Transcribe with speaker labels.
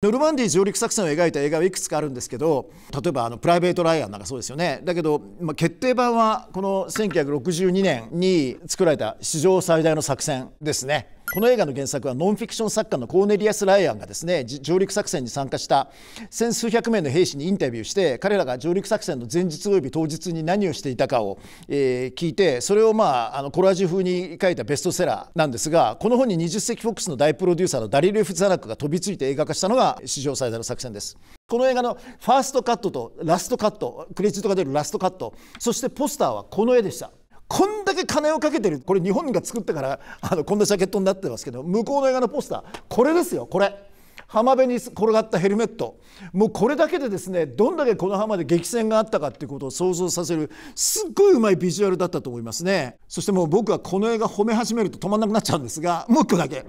Speaker 1: ノルマンディー上陸作戦を描いた映画はいくつかあるんですけど例えばあのプライベート・ライアンなんかそうですよねだけど、まあ、決定版はこの1962年に作られた史上最大の作戦ですね。この映画の原作はノンフィクション作家のコーネリアス・ライアンがですね上陸作戦に参加した千数百名の兵士にインタビューして彼らが上陸作戦の前日および当日に何をしていたかを、えー、聞いてそれを、まあ、あのコラージュ風に書いたベストセラーなんですがこの本に20世紀フォックスの大プロデューサーのダリル・エフザナックが飛びついて映画化したのが史上最大の作戦です。この映画のファーストカットとラストカットクレジットが出るラストカットそしてポスターはこの絵でした。こんだけ金をかけてるこれ日本が作ったからあのこんなジャケットになってますけど向こうの映画のポスターこれですよこれ浜辺に転がったヘルメットもうこれだけでですねどんだけこの浜で激戦があったかっていうことを想像させるすっごいうまいビジュアルだったと思いますねそしてもう僕はこの映画褒め始めると止まんなくなっちゃうんですがもう一個だけ。